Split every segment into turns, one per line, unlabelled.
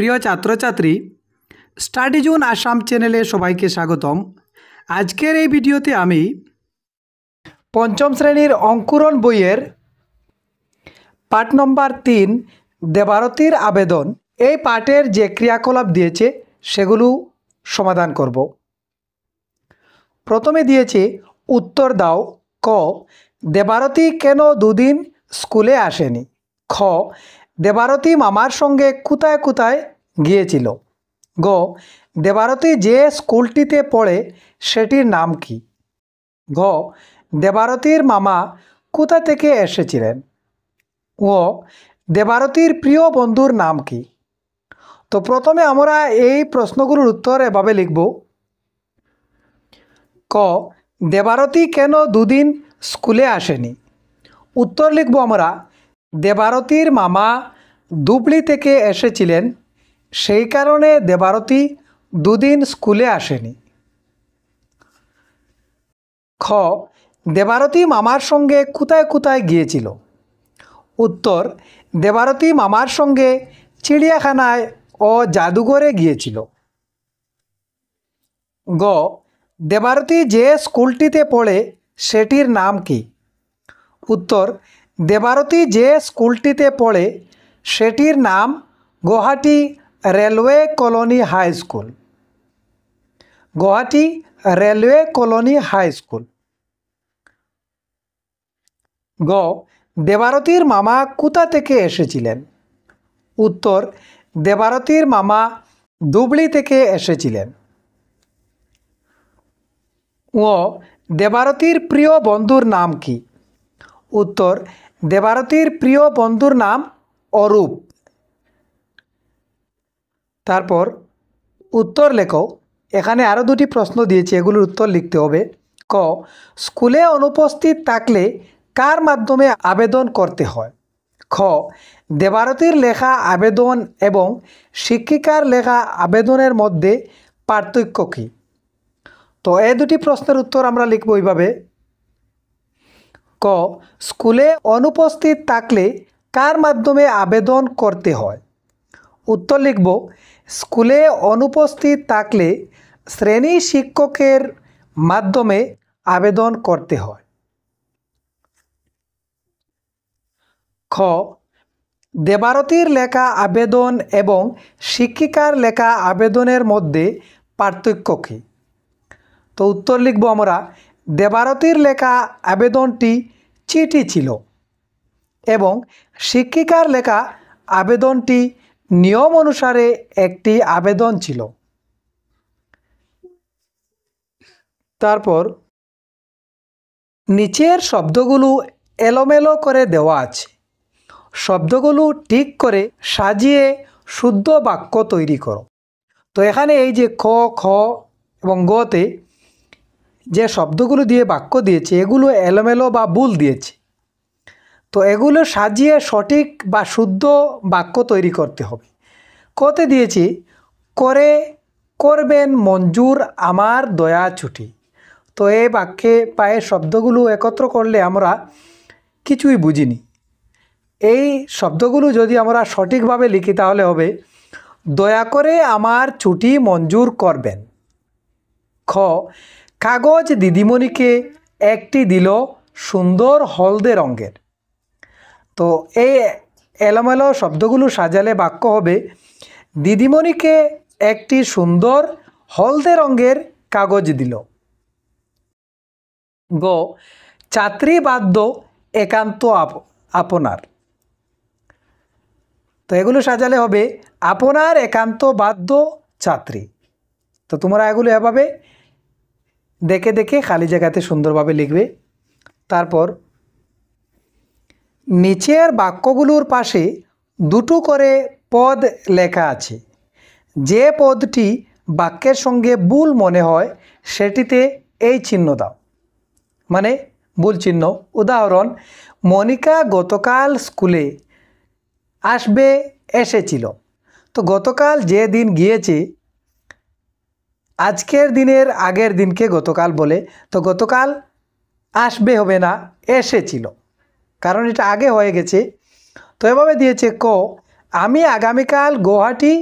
প্রিয় ছাত্রছাত্রী study zone Assam চ্যানেলে সবাইকে স্বাগতম আজকের এই ভিডিওতে আমি পঞ্চম শ্রেণীর অঙ্কুরন বইয়ের পাঠ নম্বর তিন দেবারতির আবেদন এই পাঠের যে ক্রিয়াকলাপ দিয়েছে সেগুলো সমাধান করব প্রথমে দিয়েছে উত্তর দাও ক দেবারতী কেন দুদিন স্কুলে আসেনি খ দেবারতী মামার সঙ্গে কোথায় কোথায় গিয়েছিল গ দেবারতী যে স্কুলটিতে পড়ে সেটির নাম কি গ দেবারতীর মামা কোথা থেকে এসেছিলেন ও দেবারতীর প্রিয় বন্ধুর নাম কি তো প্রথমে আমরা এই প্রশ্নগুলোর উত্তর এভাবে লিখব ক দেবারতী কেন দুদিন স্কুলে আসেনি উত্তর লিখব আমরা দেবারতীর মামা দুবলি থেকে এসেছিলেন সেই কারণে দেবারতী দুদিন স্কুলে আসেনি খ দেবারতী মামার সঙ্গে কোথায় কোথায় গিয়েছিল উত্তর দেবারতী মামার সঙ্গে চিড়িয়াখানায় ও জাদুঘরে গিয়েছিল গ দেবারতী যে স্কুলটিতে পড়ে সেটির নাম কি উত্তর দেবারতী যে স্কুলটিতে পড়ে সেটির নাম Guwahati railway colony high school Guwahati railway colony high school গ দেবারতীর মামা কোথা থেকে এসেছিলেন উত্তর দেবারতীর মামা দুবলি থেকে এসেছিলেন ও দেবারতীর প্রিয় বন্ধুর নাম কি উত্তর দেবারতীর প্রিয় বন্ধুর নাম অরূপ তারপর উত্তর লেখ এখানে আরও দুটি প্রশ্ন দিয়েছি এগুলোর উত্তর লিখতে হবে ক স্কুলে অনুপস্থিত থাকলে কার মাধ্যমে আবেদন করতে হয় খ দেবারতীর লেখা আবেদন এবং শিক্ষিকার লেখা আবেদনের মধ্যে পার্থক্য কী তো এ দুটি প্রশ্নের উত্তর আমরা লিখব এইভাবে ক স্কুলে অনুপস্থিত থাকলে কার মাধ্যমে আবেদন করতে হয় উত্তর লিখব স্কুলে অনুপস্থিত থাকলে শ্রেণী শিক্ষকের মাধ্যমে আবেদন করতে হয় খ দেবারতির লেখা আবেদন এবং শিক্ষিকার লেখা আবেদনের মধ্যে পার্থক্য কী তো উত্তর লিখব আমরা দেবারতির লেখা আবেদনটি চিঠি ছিল এবং শিক্ষিকার লেখা আবেদনটি নিয়ম অনুসারে একটি আবেদন ছিল তারপর নিচের শব্দগুলো এলোমেলো করে দেওয়া আছে শব্দগুলো ঠিক করে সাজিয়ে শুদ্ধ বাক্য তৈরি করো তো এখানে এই যে খ খ এবং গতে যে শব্দগুলো দিয়ে বাক্য দিয়েছে এগুলো এলোমেলো বা ভুল দিয়েছে তো এগুলো সাজিয়ে সঠিক বা শুদ্ধ বাক্য তৈরি করতে হবে কতে দিয়েছি করে করবেন মঞ্জুর আমার দয়া ছুটি তো এই বাক্যে পায়ে শব্দগুলো একত্র করলে আমরা কিছুই বুঝিনি এই শব্দগুলো যদি আমরা সঠিকভাবে লিখি তাহলে হবে দয়া করে আমার ছুটি মঞ্জুর করবেন খ কাগজ দিদিমণিকে একটি দিল সুন্দর হলদে রঙের তো এই এলোমেলো শব্দগুলো সাজালে বাক্য হবে দিদিমণিকে একটি সুন্দর হলদে রঙের কাগজ দিল গ চাকরি বাদ্য একান্ত আপনার তো এগুলো সাজালে হবে আপনার একান্ত বাদ্য ছাত্রী তো তোমরা এগুলো এভাবে দেখে দেখে খালি জায়গাতে সুন্দরভাবে লিখবে তারপর নিচের বাক্যগুলোর পাশে দুটো করে পদ লেখা আছে যে পদটি বাক্যের সঙ্গে ভুল মনে হয় সেটিতে এই চিহ্ন দাও মানে ভুল চিহ্ন উদাহরণ মনিকা গতকাল স্কুলে আসবে এসেছিল তো গতকাল যে দিন গিয়েছে আজকের দিনের আগের দিনকে গতকাল বলে তো গতকাল আসবে হবে না এসেছিল কারণ এটা আগে হয়ে গেছে তো এভাবে দিয়েছে ক আমি আগামীকাল গুয়াহাটি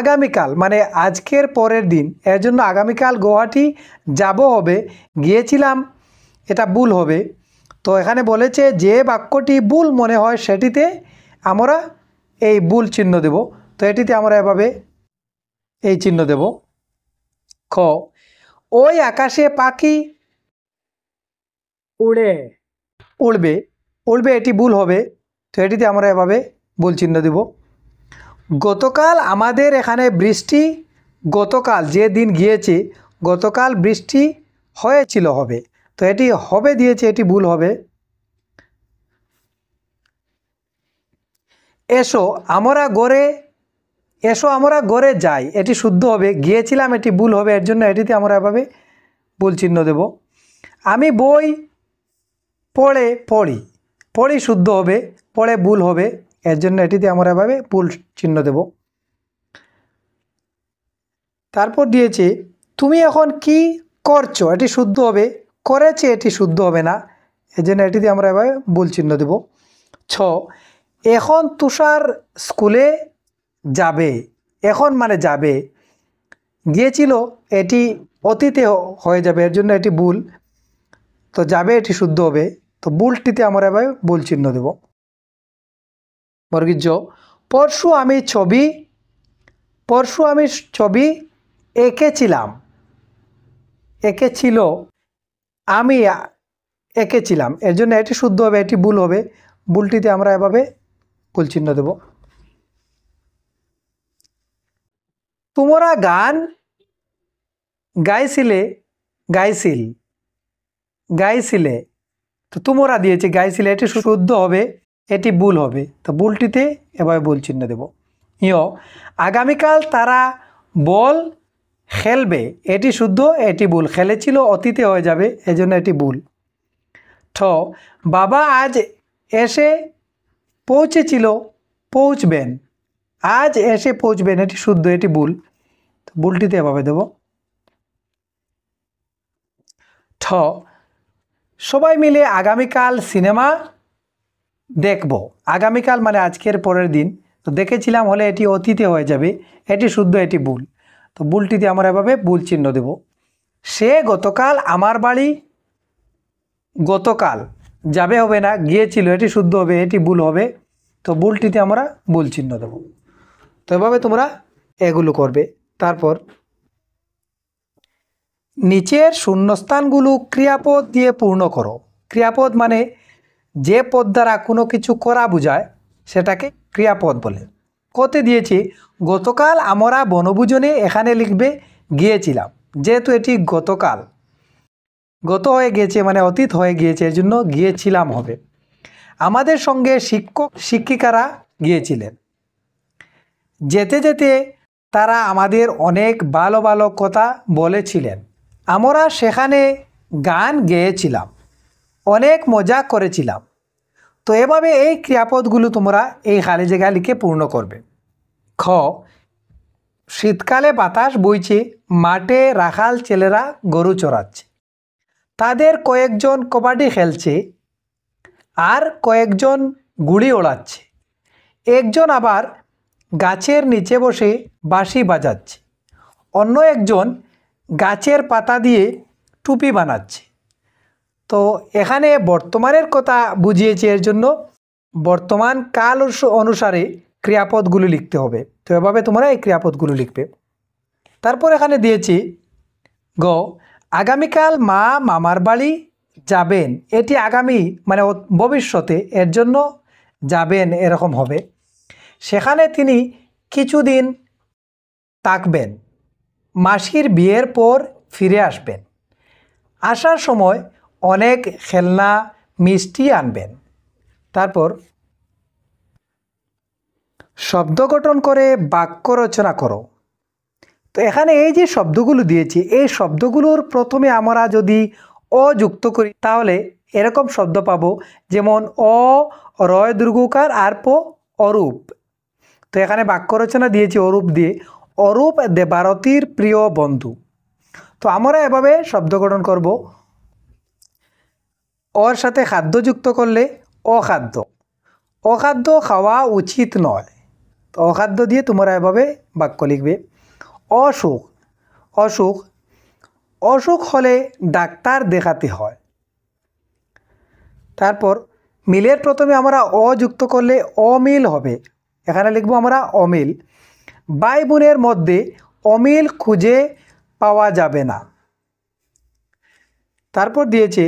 আগামীকাল মানে আজকের পরের দিন এর জন্য আগামীকাল গুয়াহাটি যাব হবে গিয়েছিলাম এটা ভুল হবে তো এখানে বলেছে যে বাক্যটি ভুল মনে হয় সেটিতে আমরা এই ভুল চিহ্ন দেব তো এটিতে আমরা এভাবে এই চিহ্ন দেব খ ওই আকাশে পাখি উড়ে উড়বে পড়বে এটি ভুল হবে তো এটিতে আমরা এভাবে ভুল চিহ্ন দেব গতকাল আমাদের এখানে বৃষ্টি গতকাল যে দিন গিয়েছে গতকাল বৃষ্টি হয়েছিল হবে তো এটি হবে দিয়েছে এটি ভুল হবে এসো আমরা গড়ে এসো আমরা গড়ে যাই এটি শুদ্ধ হবে গিয়েছিলাম এটি ভুল হবে এর জন্য এটিতে আমরা এভাবে ভুল চিহ্ন দেব আমি বই পড়ে পড়ি পরে শুদ্ধ হবে পরে ভুল হবে এর জন্য এটিতে আমরা এভাবে ভুল চিহ্ন দেব তারপর দিয়েছে তুমি এখন কি করছো এটি শুদ্ধ হবে করেছে এটি শুদ্ধ হবে না এর জন্য এটিতে আমরা এভাবে ভুল চিহ্ন দেব ছ এখন তুষার স্কুলে যাবে এখন মানে যাবে গিয়েছিল এটি অতীতে হয়ে যাবে এর জন্য এটি ভুল তো যাবে এটি শুদ্ধ হবে তো বুলটিতে আমরা এবার বুল চিহ্ন দেব বর্গীর্য পরশু আমি ছবি পরশু আমি ছবি এঁকেছিলাম এঁকেছিল আমি এঁকেছিলাম এর জন্য এটি শুদ্ধ হবে এটি ভুল হবে ভুলটিতে আমরা এভাবে ভুল চিহ্ন দেব তোমরা গান গাইছিলে গাইছিল গাইছিলে তো তোমরা দিয়েছে গাইছিলে এটি শুদ্ধ হবে এটি ভুল হবে তো ভুলটিতে এভাবে ভুল চিহ্ন দেব ইয় আগামীকাল তারা বল খেলবে এটি শুদ্ধ এটি ভুল খেলেছিল অতীতে হয়ে যাবে এজন্য এটি ভুল ঠ বাবা আজ এসে পৌঁছেছিল পৌঁছবেন আজ এসে পৌঁছবেন এটি শুদ্ধ এটি ভুল তো ভুলটিতে এভাবে দেব ঠ সবাই মিলে আগামীকাল সিনেমা দেখব আগামীকাল মানে আজকের পরের দিন তো দেখেছিলাম হলে এটি অতীতে হয়ে যাবে এটি শুদ্ধ এটি ভুল তো ভুলটিতে আমরা এভাবে ভুল চিহ্ন দেব সে গতকাল আমার বাড়ি গতকাল যাবে হবে না গিয়েছিল এটি শুদ্ধ হবে এটি ভুল হবে তো ভুলটিতে আমরা ভুল চিহ্ন দেব তো এভাবে তোমরা এগুলো করবে তারপর নিচের শূন্যস্থানগুলো ক্রিয়াপদ দিয়ে পূর্ণ করো ক্রিয়াপদ মানে যে পদ দ্বারা কোনো কিছু করা বোঝায় সেটাকে ক্রিয়াপদ বলে কতে দিয়েছি গতকাল আমরা বনভোজনে এখানে লিখবে গিয়েছিলাম যেহেতু এটি গতকাল গত হয়ে গিয়েছে মানে অতীত হয়ে গিয়েছে এর জন্য গিয়েছিলাম হবে আমাদের সঙ্গে শিক্ষক শিক্ষিকারা গিয়েছিলেন যেতে যেতে তারা আমাদের অনেক ভালো ভালো কথা বলেছিলেন আমরা সেখানে গান গেয়েছিলাম অনেক মজা করেছিলাম তো এভাবে এই ক্রিয়াপদগুলো তোমরা এই খালি জায়গা লিখে পূর্ণ করবে খ শীতকালে বাতাস বইছে মাঠে রাখাল ছেলেরা গরু চড়াচ্ছে তাদের কয়েকজন কবাডি খেলছে আর কয়েকজন গুড়ি ওড়াচ্ছে একজন আবার গাছের নিচে বসে বাঁশি বাজাচ্ছে অন্য একজন গাছের পাতা দিয়ে টুপি বানাচ্ছে তো এখানে বর্তমানের কথা বুঝিয়েছে এর জন্য বর্তমান কাল অনুসারে ক্রিয়াপদগুলো লিখতে হবে তো এভাবে তোমরা এই ক্রিয়াপদগুলো লিখবে তারপর এখানে দিয়েছি গ আগামীকাল মা মামার বাড়ি যাবেন এটি আগামী মানে ভবিষ্যতে এর জন্য যাবেন এরকম হবে সেখানে তিনি কিছুদিন থাকবেন মাসির বিয়ের পর ফিরে আসবেন আসার সময় অনেক খেলনা মিষ্টি আনবেন তারপর শব্দ গঠন করে বাক্য রচনা করো তো এখানে এই যে শব্দগুলো দিয়েছি এই শব্দগুলোর প্রথমে আমরা যদি অযুক্ত করি তাহলে এরকম শব্দ পাব যেমন অ রয় দুর্গকার আর প অরূপ তো এখানে বাক্য রচনা দিয়েছি অরূপ দিয়ে অরূপ দেবারতির প্রিয় বন্ধু তো আমরা এভাবে শব্দ গঠন করব ওর সাথে খাদ্য যুক্ত করলে অখাদ্য অখাদ্য খাওয়া উচিত নয় তো অখাদ্য দিয়ে তোমরা এভাবে বাক্য লিখবে অসুখ অসুখ অসুখ হলে ডাক্তার দেখাতে হয় তারপর মিলের প্রথমে আমরা অযুক্ত করলে অমিল হবে এখানে লিখব আমরা অমিল ভাই বোনের মধ্যে অমিল খুঁজে পাওয়া যাবে না তারপর দিয়েছে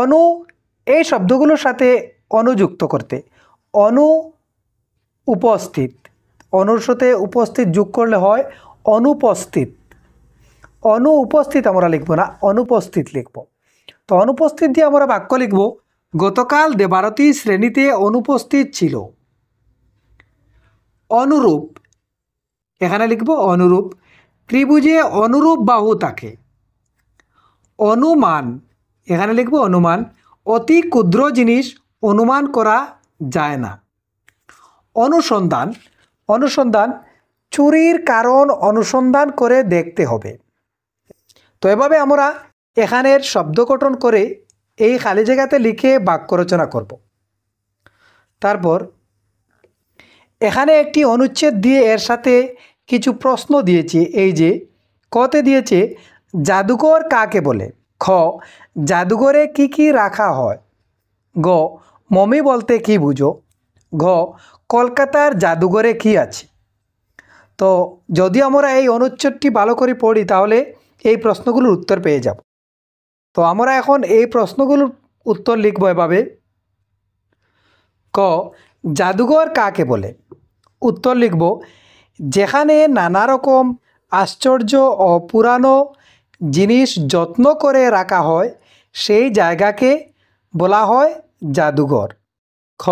অনু এই শব্দগুলোর সাথে অনুযুক্ত করতে অনু উপস্থিত অনুর সাথে উপস্থিত যোগ করলে হয় অনুপস্থিত অনুপস্থিত আমরা লিখব না অনুপস্থিত লিখব তো অনুপস্থিত দিয়ে আমরা বাক্য লিখব গতকাল দেবারতী শ্রেণীতে অনুপস্থিত ছিল অনুরূপ এখানে লিখব অনুরূপ ত্রিভুজে অনুরূপ বাহু থাকে অনুমান এখানে লিখব অনুমান অতি ক্ষুদ্র জিনিস অনুমান করা যায় না অনুসন্ধান অনুসন্ধান চুরির কারণ অনুসন্ধান করে দেখতে হবে তো এভাবে আমরা এখানের শব্দ গঠন করে এই খালি জায়গাতে লিখে বাক্য রচনা করব তারপর এখানে একটি অনুচ্ছেদ দিয়ে এর সাথে কিছু প্রশ্ন দিয়েছে এই যে কতে দিয়েছে জাদুঘর কাকে বলে খ জাদুঘরে কি কি রাখা হয় গ মমি বলতে কি বুঝো ঘ কলকাতার জাদুঘরে কি আছে তো যদি আমরা এই অনুচ্ছেদটি ভালো করে পড়ি তাহলে এই প্রশ্নগুলোর উত্তর পেয়ে যাব তো আমরা এখন এই প্রশ্নগুলোর উত্তর লিখব এভাবে ক জাদুঘর কাকে বলে উত্তর লিখব যেখানে নানা রকম আশ্চর্য ও পুরানো জিনিস যত্ন করে রাখা হয় সেই জায়গাকে বলা হয় জাদুঘর খ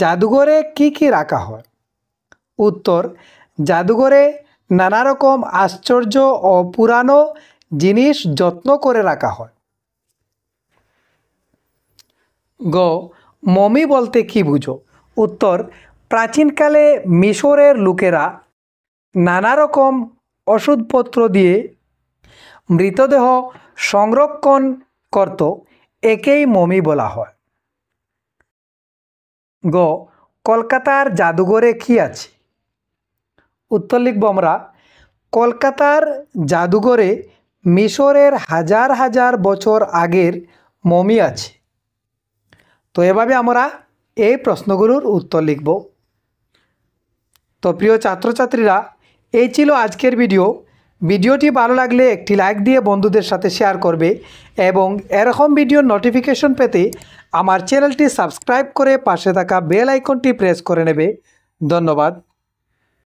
জাদুঘরে কি কি রাখা হয় উত্তর জাদুঘরে নানা রকম আশ্চর্য ও পুরানো জিনিস যত্ন করে রাখা হয় গ মমি বলতে কি বুঝো উত্তর প্রাচীনকালে মিশরের লোকেরা নানা রকম ওষুধপত্র দিয়ে মৃতদেহ সংরক্ষণ করত একেই মমি বলা হয় গ কলকাতার জাদুঘরে কি আছে উত্তর লিখব আমরা কলকাতার জাদুঘরে মিশরের হাজার হাজার বছর আগের মমি আছে তো এভাবে আমরা এই প্রশ্নগুলোর উত্তর লিখব তো প্রিয় ছাত্রছাত্রীরা এই ছিল আজকের ভিডিও ভিডিওটি ভালো লাগলে একটি লাইক দিয়ে বন্ধুদের সাথে শেয়ার করবে এবং এরকম ভিডিওর নোটিফিকেশন পেতে আমার চ্যানেলটি সাবস্ক্রাইব করে পাশে থাকা বেল আইকনটি প্রেস করে নেবে ধন্যবাদ